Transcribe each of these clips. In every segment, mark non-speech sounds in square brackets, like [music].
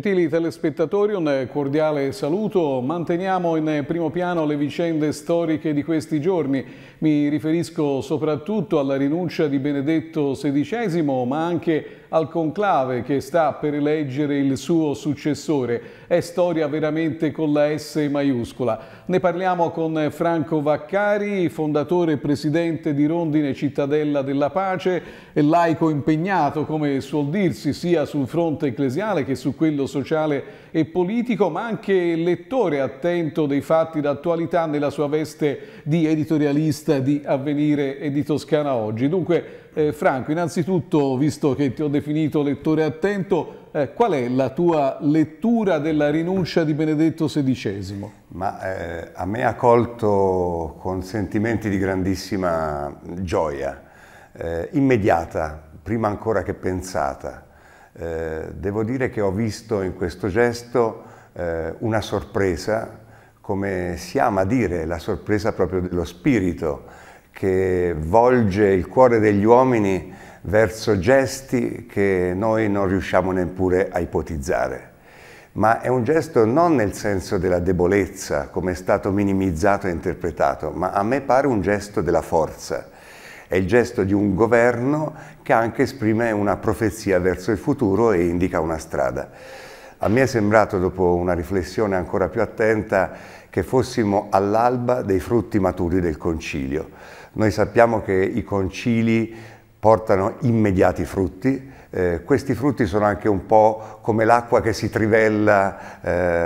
Gentili telespettatori, un cordiale saluto. Manteniamo in primo piano le vicende storiche di questi giorni. Mi riferisco soprattutto alla rinuncia di Benedetto XVI, ma anche al conclave che sta per eleggere il suo successore. È storia veramente con la S maiuscola. Ne parliamo con Franco Vaccari, fondatore e presidente di Rondine Cittadella della Pace e laico impegnato, come suol dirsi, sia sul fronte ecclesiale che su quello sociale e politico, ma anche lettore attento dei fatti d'attualità nella sua veste di editorialista testa di Avvenire e di Toscana Oggi. Dunque, eh, Franco, innanzitutto, visto che ti ho definito lettore attento, eh, qual è la tua lettura della rinuncia di Benedetto XVI? Ma, eh, a me ha colto con sentimenti di grandissima gioia, eh, immediata, prima ancora che pensata. Eh, devo dire che ho visto in questo gesto eh, una sorpresa come si ama dire, la sorpresa proprio dello spirito che volge il cuore degli uomini verso gesti che noi non riusciamo neppure a ipotizzare. Ma è un gesto non nel senso della debolezza, come è stato minimizzato e interpretato, ma a me pare un gesto della forza. È il gesto di un governo che anche esprime una profezia verso il futuro e indica una strada. A me è sembrato, dopo una riflessione ancora più attenta, che fossimo all'alba dei frutti maturi del concilio. Noi sappiamo che i concili portano immediati frutti, eh, questi frutti sono anche un po' come l'acqua che si trivella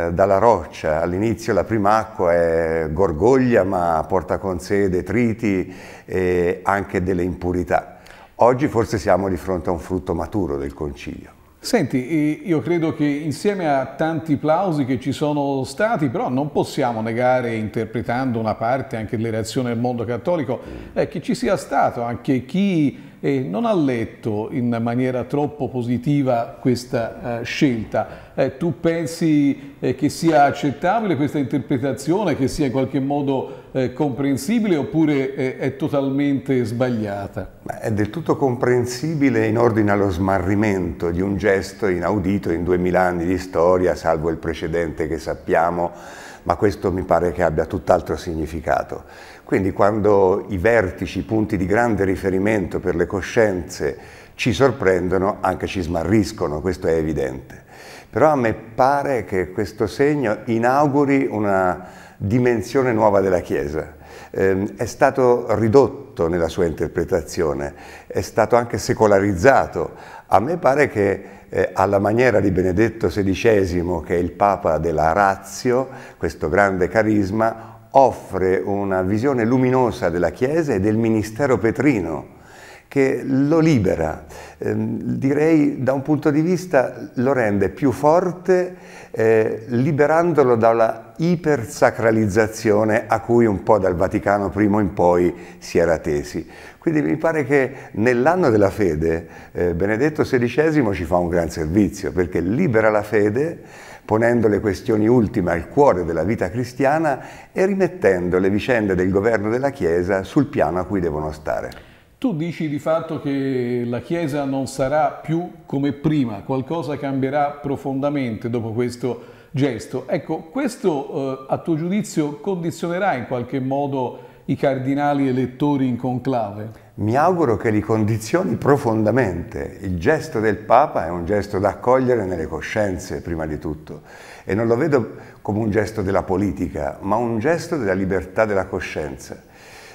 eh, dalla roccia. All'inizio la prima acqua è gorgoglia ma porta con sé detriti e anche delle impurità. Oggi forse siamo di fronte a un frutto maturo del concilio. Senti, io credo che insieme a tanti plausi che ci sono stati, però non possiamo negare, interpretando una parte anche delle reazioni del mondo cattolico, eh, che ci sia stato anche chi e non ha letto in maniera troppo positiva questa eh, scelta. Eh, tu pensi eh, che sia accettabile questa interpretazione, che sia in qualche modo eh, comprensibile oppure eh, è totalmente sbagliata? Beh, è del tutto comprensibile in ordine allo smarrimento di un gesto inaudito in 2000 anni di storia, salvo il precedente che sappiamo ma questo mi pare che abbia tutt'altro significato. Quindi quando i vertici, i punti di grande riferimento per le coscienze ci sorprendono, anche ci smarriscono, questo è evidente. Però a me pare che questo segno inauguri una dimensione nuova della Chiesa. Ehm, è stato ridotto nella sua interpretazione, è stato anche secolarizzato a me pare che eh, alla maniera di Benedetto XVI, che è il Papa della Razio, questo grande carisma, offre una visione luminosa della Chiesa e del ministero petrino che lo libera, eh, direi da un punto di vista lo rende più forte eh, liberandolo dalla ipersacralizzazione a cui un po' dal Vaticano prima in poi si era tesi. Quindi mi pare che nell'anno della fede eh, Benedetto XVI ci fa un gran servizio perché libera la fede ponendo le questioni ultime al cuore della vita cristiana e rimettendo le vicende del governo della Chiesa sul piano a cui devono stare. Tu dici di fatto che la Chiesa non sarà più come prima, qualcosa cambierà profondamente dopo questo gesto. Ecco, questo eh, a tuo giudizio condizionerà in qualche modo i cardinali elettori in conclave? Mi auguro che li condizioni profondamente. Il gesto del Papa è un gesto da accogliere nelle coscienze, prima di tutto, e non lo vedo come un gesto della politica, ma un gesto della libertà della coscienza.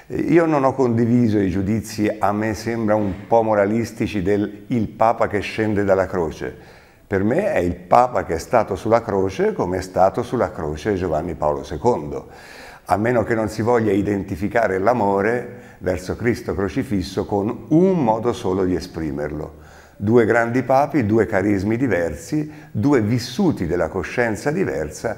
Io non ho condiviso i giudizi, a me sembra un po' moralistici, del il Papa che scende dalla croce. Per me è il Papa che è stato sulla croce come è stato sulla croce Giovanni Paolo II a meno che non si voglia identificare l'amore verso Cristo crocifisso con un modo solo di esprimerlo. Due grandi papi, due carismi diversi, due vissuti della coscienza diversa,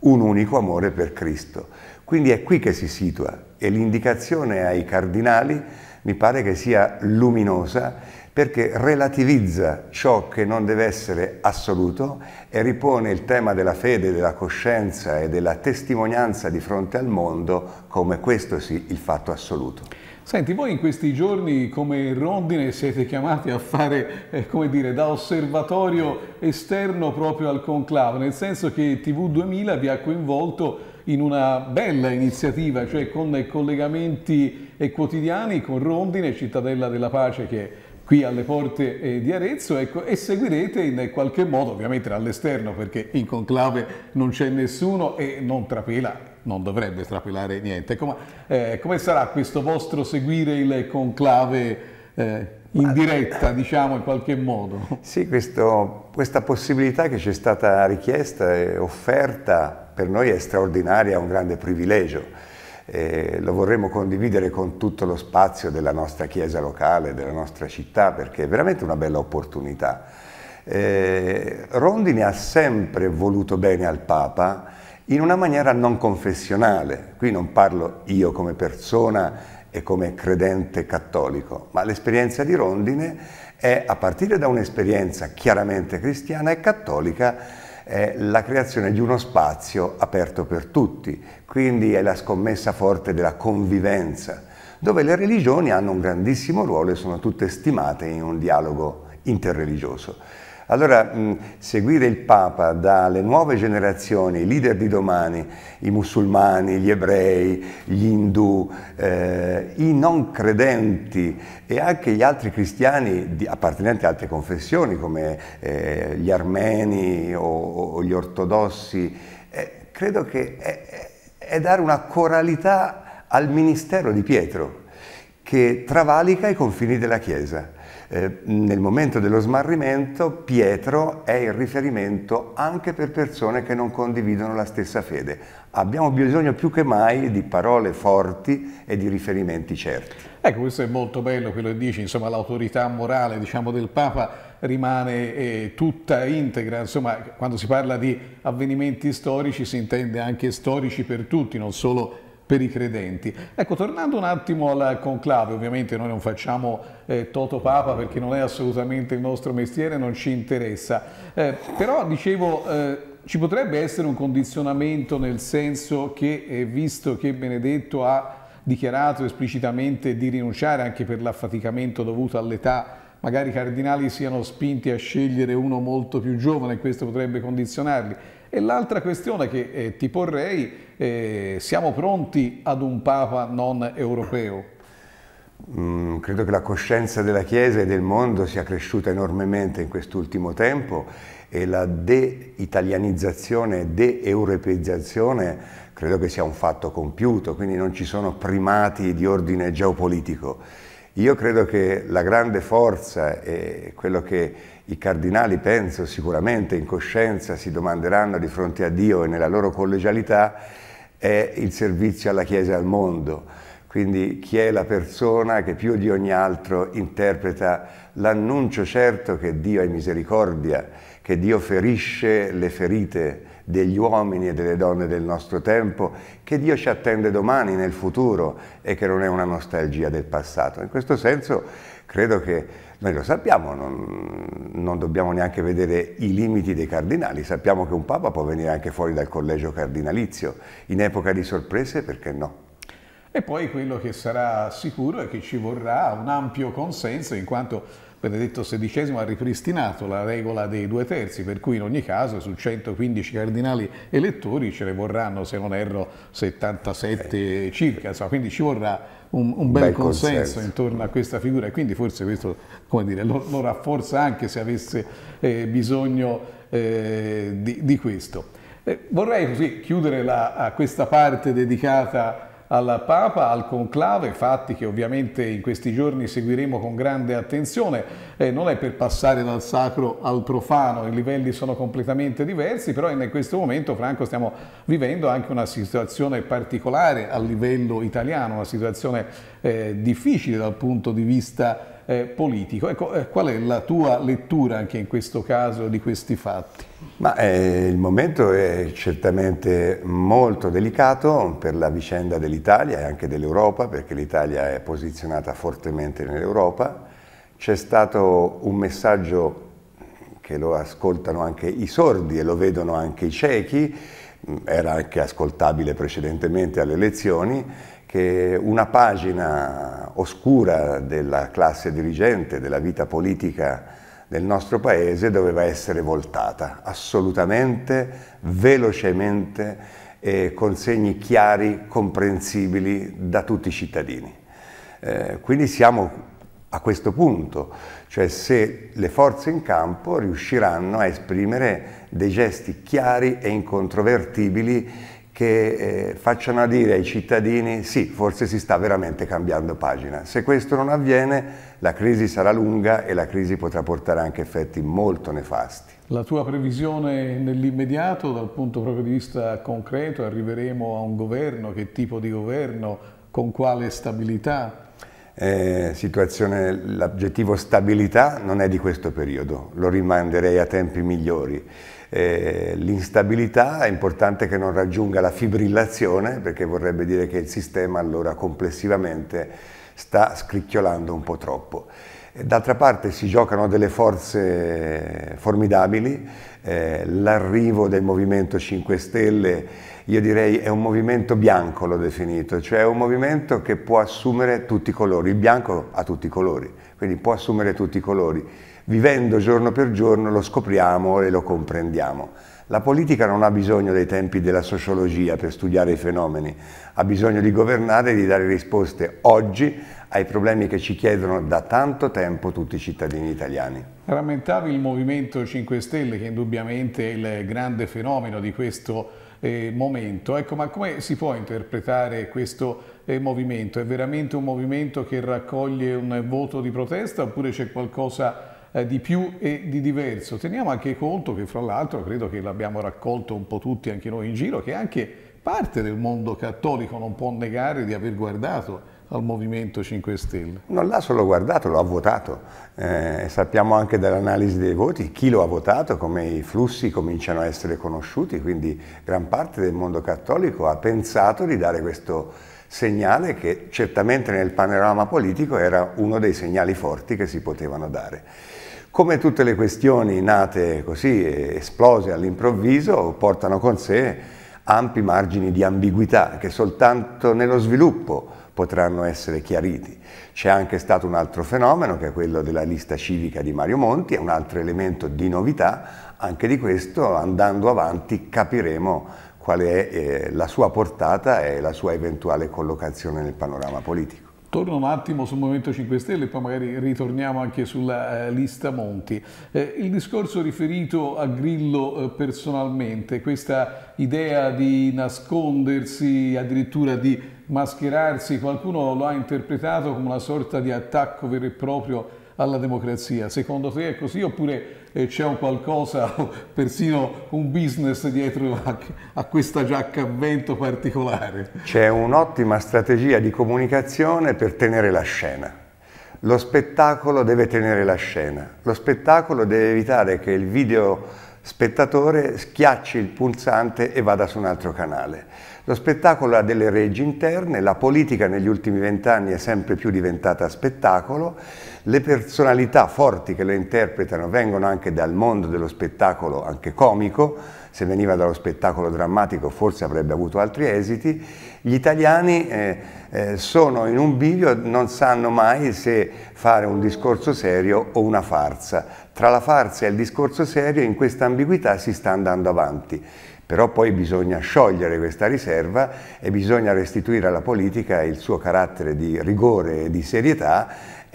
un unico amore per Cristo. Quindi è qui che si situa e l'indicazione ai cardinali mi pare che sia luminosa perché relativizza ciò che non deve essere assoluto e ripone il tema della fede, della coscienza e della testimonianza di fronte al mondo come questo sì il fatto assoluto. Senti, voi in questi giorni come rondine siete chiamati a fare, eh, come dire, da osservatorio esterno proprio al conclave, nel senso che TV2000 vi ha coinvolto in una bella iniziativa, cioè con collegamenti e quotidiani con Rondine, Cittadella della Pace che è qui alle porte eh, di Arezzo ecco, e seguirete in qualche modo, ovviamente all'esterno perché in conclave non c'è nessuno e non trapela non dovrebbe trapelare niente. Come, eh, come sarà questo vostro seguire il conclave eh, in diretta, diciamo in qualche modo? Sì, questo, questa possibilità che ci è stata richiesta e offerta per noi è straordinaria, è un grande privilegio. Eh, lo vorremmo condividere con tutto lo spazio della nostra chiesa locale, della nostra città, perché è veramente una bella opportunità. Eh, Rondini ha sempre voluto bene al Papa in una maniera non confessionale. Qui non parlo io come persona e come credente cattolico, ma l'esperienza di Rondine è, a partire da un'esperienza chiaramente cristiana e cattolica, è la creazione di uno spazio aperto per tutti, quindi è la scommessa forte della convivenza, dove le religioni hanno un grandissimo ruolo e sono tutte stimate in un dialogo interreligioso. Allora, mh, seguire il Papa dalle nuove generazioni, i leader di domani, i musulmani, gli ebrei, gli indù, eh, i non credenti e anche gli altri cristiani di, appartenenti a altre confessioni come eh, gli armeni o, o gli ortodossi, eh, credo che è, è dare una coralità al ministero di Pietro che travalica i confini della Chiesa. Eh, nel momento dello smarrimento Pietro è il riferimento anche per persone che non condividono la stessa fede. Abbiamo bisogno più che mai di parole forti e di riferimenti certi. Ecco, questo è molto bello quello che dici, insomma l'autorità morale diciamo, del Papa rimane eh, tutta integra, insomma quando si parla di avvenimenti storici si intende anche storici per tutti, non solo per per i credenti. Ecco, tornando un attimo al conclave, ovviamente noi non facciamo eh, Toto Papa perché non è assolutamente il nostro mestiere, non ci interessa, eh, però dicevo... Eh, ci potrebbe essere un condizionamento nel senso che, eh, visto che Benedetto ha dichiarato esplicitamente di rinunciare anche per l'affaticamento dovuto all'età, magari i cardinali siano spinti a scegliere uno molto più giovane, questo potrebbe condizionarli. E l'altra questione che eh, ti porrei eh, siamo pronti ad un Papa non europeo? Mm, credo che la coscienza della Chiesa e del mondo sia cresciuta enormemente in quest'ultimo tempo e la de-italianizzazione, de-europeizzazione credo che sia un fatto compiuto, quindi non ci sono primati di ordine geopolitico. Io credo che la grande forza e quello che i cardinali, penso sicuramente in coscienza, si domanderanno di fronte a Dio e nella loro collegialità, è il servizio alla Chiesa e al mondo, quindi chi è la persona che più di ogni altro interpreta l'annuncio certo che Dio è misericordia, che Dio ferisce le ferite degli uomini e delle donne del nostro tempo, che Dio ci attende domani nel futuro e che non è una nostalgia del passato. In questo senso Credo che noi lo sappiamo, non, non, dobbiamo neanche vedere i limiti dei cardinali, sappiamo che un Papa può venire anche fuori dal collegio cardinalizio, in epoca di sorprese perché no? E poi quello che sarà sicuro è che ci vorrà un ampio consenso in quanto Benedetto XVI ha ripristinato la regola dei due terzi, per cui in ogni caso su 115 cardinali elettori ce ne vorranno, se non erro, 77 eh, circa, insomma, quindi ci vorrà un, un bel, bel consenso, consenso, intorno a questa figura e quindi forse questo dire, lo, lo, rafforza anche se avesse eh, bisogno eh, di, di, questo. Eh, vorrei così chiudere la, questa parte dedicata al Papa, al conclave, fatti che ovviamente in questi giorni seguiremo con grande attenzione. Eh, non è per passare dal sacro al profano, i livelli sono completamente diversi, però in questo momento, Franco, stiamo vivendo anche una situazione particolare a livello italiano, una situazione eh, difficile dal punto di vista eh, politico. Ecco, eh, qual è la tua lettura anche in questo caso di questi fatti? Ma, eh, il momento è certamente molto delicato per la vicenda dell'Italia e anche dell'Europa, perché l'Italia è posizionata fortemente nell'Europa. C'è stato un messaggio che lo ascoltano anche i sordi e lo vedono anche i ciechi, mm, era anche ascoltabile precedentemente alle elezioni, che una pagina oscura della classe dirigente, della vita politica del nostro paese doveva essere voltata assolutamente, velocemente e con segni chiari, comprensibili da tutti i cittadini. Eh, quindi siamo a questo punto, cioè se le forze in campo riusciranno a esprimere dei gesti chiari e incontrovertibili che eh, facciano dire ai cittadini sì, forse si sta veramente cambiando pagina. Se questo non avviene la crisi sarà lunga e la crisi potrà portare anche effetti molto nefasti. La tua previsione nell'immediato dal punto proprio di vista concreto arriveremo a un governo, che tipo di governo, con quale stabilità? Eh, l'aggettivo stabilità non è di questo periodo, lo rimanderei a tempi migliori. Eh, l'instabilità è importante che non raggiunga la fibrillazione perché vorrebbe dire che il sistema allora complessivamente sta scricchiolando un po' troppo. Eh, d'altra parte si giocano delle forze formidabili, eh, l'arrivo del Movimento 5 Stelle, io direi è un movimento bianco, l'ho definito, cioè è un movimento che può assumere tutti i colori, il bianco ha tutti i colori, quindi può assumere tutti i colori vivendo giorno per giorno lo scopriamo e lo comprendiamo. La politica non ha bisogno dei tempi della sociologia per studiare i fenomeni, ha bisogno di governare e di dare risposte oggi ai problemi che ci chiedono da tanto tempo tutti i cittadini italiani. Rammentavi il Movimento 5 Stelle che indubbiamente è il grande fenomeno di questo eh, momento. Ecco, ma come si può interpretare questo eh, movimento? È veramente un movimento che raccoglie un voto di protesta oppure c'è qualcosa eh, di più e di diverso. Teniamo anche conto che fra l'altro credo che l'abbiamo raccolto un po' tutti anche noi in giro, che anche parte del mondo cattolico non può negare di aver guardato al Movimento 5 Stelle? Non l'ha solo guardato, lo ha votato. Eh, sappiamo anche dall'analisi dei voti chi lo ha votato, come i flussi cominciano a essere conosciuti, quindi gran parte del mondo cattolico ha pensato di dare questo segnale che certamente nel panorama politico era uno dei segnali forti che si potevano dare. Come tutte le questioni nate così, esplose all'improvviso, portano con sé ampi margini di ambiguità che soltanto nello sviluppo potranno essere chiariti. C'è anche stato un altro fenomeno che è quello della lista civica di Mario Monti, è un altro elemento di novità, anche di questo andando avanti capiremo qual è eh, la sua portata e la sua eventuale collocazione nel panorama politico. Torno un attimo sul Movimento 5 Stelle e poi magari ritorniamo anche sulla eh, lista Monti. Eh, il discorso riferito a Grillo eh, personalmente, questa idea di nascondersi, addirittura di mascherarsi, qualcuno lo ha interpretato come una sorta di attacco vero e proprio alla democrazia. Secondo te è così oppure eh, c'è un qualcosa, [laughs] persino un business dietro a, a questa giacca a vento particolare? C'è un'ottima strategia di comunicazione per tenere la scena. Lo spettacolo deve tenere la scena, lo spettacolo deve evitare che il video spettatore schiacci il pulsante e vada su un altro canale. Lo spettacolo ha delle reggi interne, la politica negli ultimi vent'anni è sempre più diventata spettacolo le personalità forti che lo interpretano vengono anche dal mondo dello spettacolo, anche comico, se veniva dallo spettacolo drammatico forse avrebbe avuto altri esiti. Gli italiani eh, eh, sono in un bivio, non sanno mai se fare un discorso serio o una farsa. Tra la farsa e il discorso serio in questa ambiguità si sta andando avanti però poi bisogna sciogliere questa riserva e bisogna restituire alla politica il suo carattere di rigore e di serietà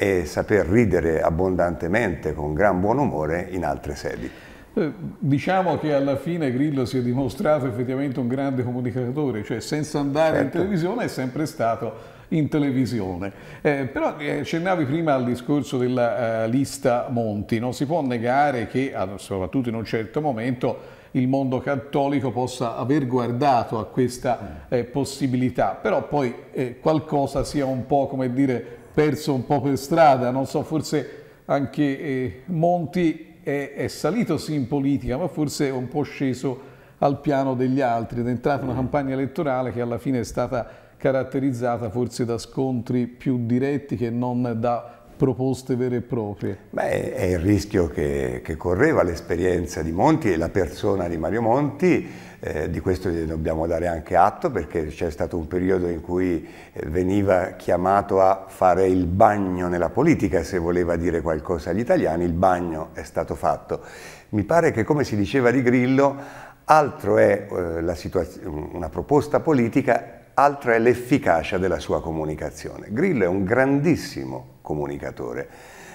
e saper ridere abbondantemente con gran buon umore in altre sedi. Eh, diciamo che alla fine Grillo si è dimostrato effettivamente un grande comunicatore, cioè senza andare certo. in televisione è sempre stato in televisione. Eh, però eh, accennavi prima al discorso della eh, lista Monti, non si può negare che, soprattutto in un certo momento, il mondo cattolico possa aver guardato a questa mm. eh, possibilità, però poi qualcosa sia un po' come dire perso un po' per strada, non so, forse anche eh, Monti è, è, salito sì in politica, ma forse è un po' sceso al piano degli altri ed è entrata una mm. campagna elettorale che alla fine è stata caratterizzata forse da scontri più diretti che non da proposte vere e proprie? Beh, è il rischio che, che correva l'esperienza di Monti e la persona di Mario Monti, eh, di questo gli dobbiamo dare anche atto perché c'è stato un periodo in cui eh, veniva chiamato a fare il bagno nella politica, se voleva dire qualcosa agli italiani, il bagno è stato fatto. Mi pare che come si diceva di Grillo, altro è eh, una proposta politica altra è l'efficacia della sua comunicazione. Grillo è un grandissimo comunicatore.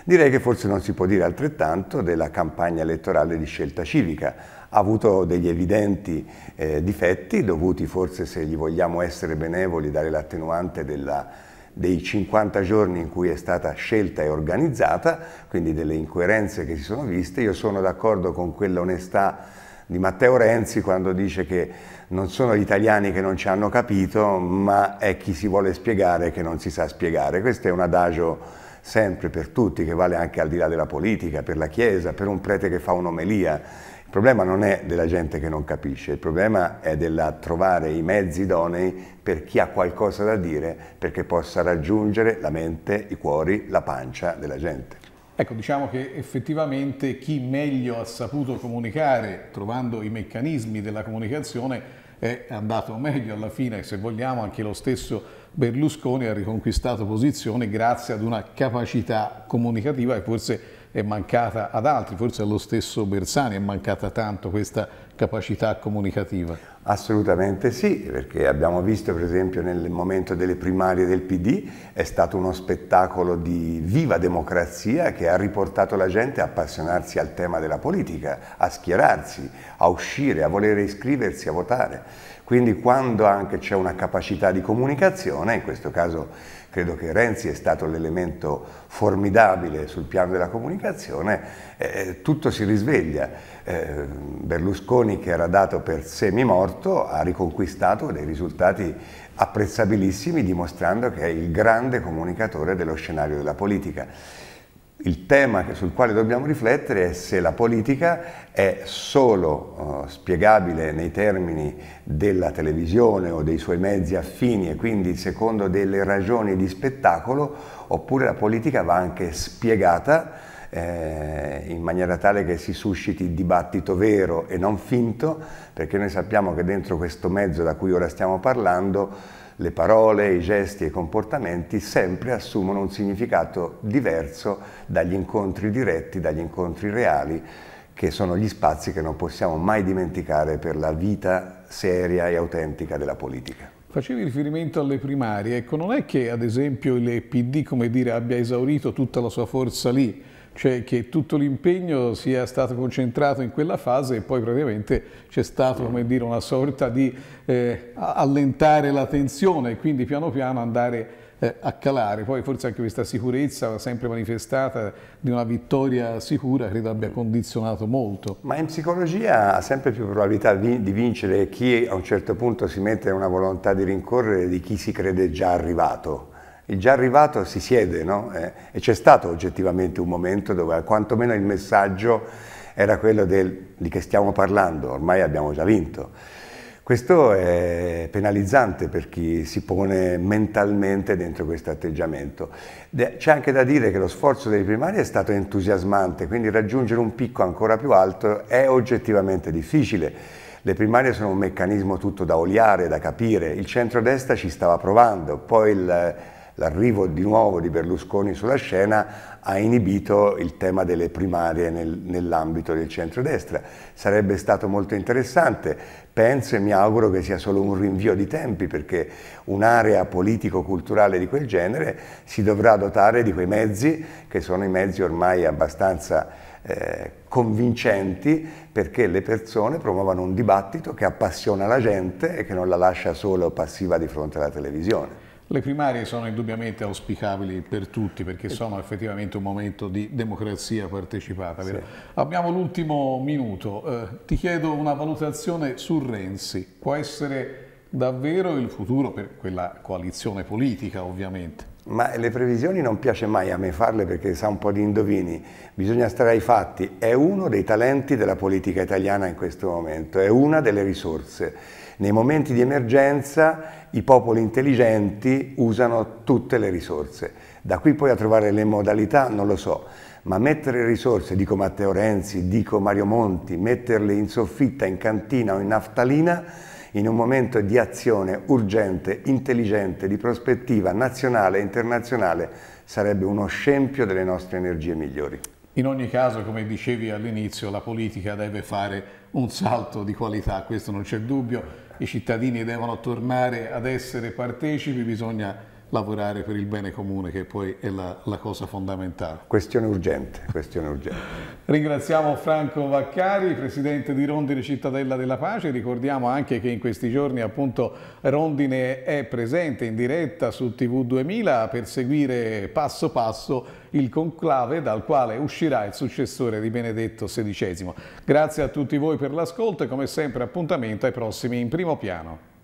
Direi che forse non si può dire altrettanto della campagna elettorale di scelta civica. Ha avuto degli evidenti eh, difetti, dovuti forse, se gli vogliamo essere benevoli, dare l'attenuante della dei 50 giorni in cui è stata scelta e organizzata, quindi delle incoerenze che si sono viste. Io sono d'accordo con quell'onestà di Matteo Renzi quando dice che non sono gli italiani che non ci hanno capito, ma è chi si vuole spiegare che non si sa spiegare. Questo è un adagio sempre per tutti, che vale anche al di là della politica, per la Chiesa, per un prete che fa un'omelia. Il problema non è della gente che non capisce, il problema è della trovare i mezzi idonei per chi ha qualcosa da dire, perché possa raggiungere la mente, i cuori, la pancia della gente. Ecco, diciamo che effettivamente chi meglio ha saputo comunicare, trovando i meccanismi della comunicazione, è andato meglio alla fine, se vogliamo anche lo stesso Berlusconi ha riconquistato posizione grazie ad una capacità comunicativa e forse è mancata ad altri, forse allo stesso Bersani è mancata tanto questa capacità comunicativa. Assolutamente sì, perché abbiamo visto per esempio nel momento delle primarie del PD è stato uno spettacolo di viva democrazia che ha riportato la gente a appassionarsi al tema della politica, a schierarsi, a uscire, a volere iscriversi, a votare. Quindi quando anche c'è una capacità di comunicazione, in questo caso credo che Renzi è stato l'elemento formidabile sul piano della comunicazione, eh, eh, tutto si risveglia. Eh, Berlusconi, che era dato per semimorto, ha riconquistato dei risultati apprezzabilissimi, dimostrando che è il grande comunicatore dello scenario della politica il tema sul quale dobbiamo riflettere è se la politica è solo uh, spiegabile nei termini della televisione o dei suoi mezzi affini e quindi secondo delle ragioni di spettacolo oppure la politica va anche spiegata eh, in maniera tale che si susciti dibattito vero e non finto perché noi sappiamo che dentro questo mezzo da cui ora stiamo parlando le parole, i gesti e i comportamenti sempre assumono un significato diverso dagli incontri diretti, dagli incontri reali, che sono gli spazi che non possiamo mai dimenticare per la vita seria e autentica della politica. Facevi riferimento alle primarie, ecco, non è che ad esempio il PD dire, abbia esaurito tutta la sua forza lì, cioè che tutto l'impegno sia stato concentrato in quella fase e poi praticamente c'è stata una sorta di eh, allentare la tensione e quindi piano piano andare eh, a calare. Poi forse anche questa sicurezza sempre manifestata di una vittoria sicura credo abbia condizionato molto. Ma in psicologia ha sempre più probabilità di vincere chi a un certo punto si mette una volontà di rincorrere di chi si crede già arrivato il già arrivato si siede, no? eh, e c'è stato oggettivamente un momento dove quantomeno il messaggio era quello del, di che stiamo parlando, ormai abbiamo già vinto. Questo è penalizzante per chi si pone mentalmente dentro questo atteggiamento. C'è anche da dire che lo sforzo dei primari è stato entusiasmante, quindi raggiungere un picco ancora più alto è oggettivamente difficile. Le primarie sono un meccanismo tutto da oliare, da capire. Il centro-destra ci stava provando, poi il l'arrivo di nuovo di Berlusconi sulla scena ha inibito il tema delle primarie nel, nell'ambito del centrodestra. Sarebbe stato molto interessante, penso e mi auguro che sia solo un rinvio di tempi perché un'area politico-culturale di quel genere si dovrà dotare di quei mezzi che sono i mezzi ormai abbastanza eh, convincenti perché le persone promuovano un dibattito che appassiona la gente e che non la lascia sola o passiva di fronte alla televisione. Le primarie sono indubbiamente auspicabili per tutti perché eh. sono effettivamente un momento di democrazia partecipata. Sì. Abbiamo l'ultimo minuto, eh, ti chiedo una valutazione su Renzi, può essere davvero il futuro per quella coalizione politica ovviamente? ma le previsioni non piace mai a me farle perché sa un po' di indovini, bisogna stare ai fatti, è uno dei talenti della politica italiana in questo momento, è una delle risorse. Nei momenti di emergenza i popoli intelligenti usano tutte le risorse, da qui poi a trovare le modalità non lo so, ma mettere risorse, dico Matteo Renzi, dico Mario Monti, metterle in soffitta, in cantina o in naftalina, in un momento di azione urgente, intelligente, di prospettiva nazionale e internazionale, sarebbe uno scempio delle nostre energie migliori. In ogni caso, come dicevi all'inizio, la politica deve fare un salto di qualità, questo non c'è dubbio, i cittadini devono tornare ad essere partecipi, bisogna lavorare per il bene comune che poi è la, la cosa fondamentale. Questione urgente, questione urgente. [laughs] Ringraziamo Franco Vaccari, presidente di Rondine Cittadella della Pace, ricordiamo anche che in questi giorni appunto Rondine è presente in diretta su TV2000 per seguire passo passo il conclave dal quale uscirà il successore di Benedetto XVI. Grazie a tutti voi per l'ascolto e come sempre appuntamento ai prossimi in primo piano.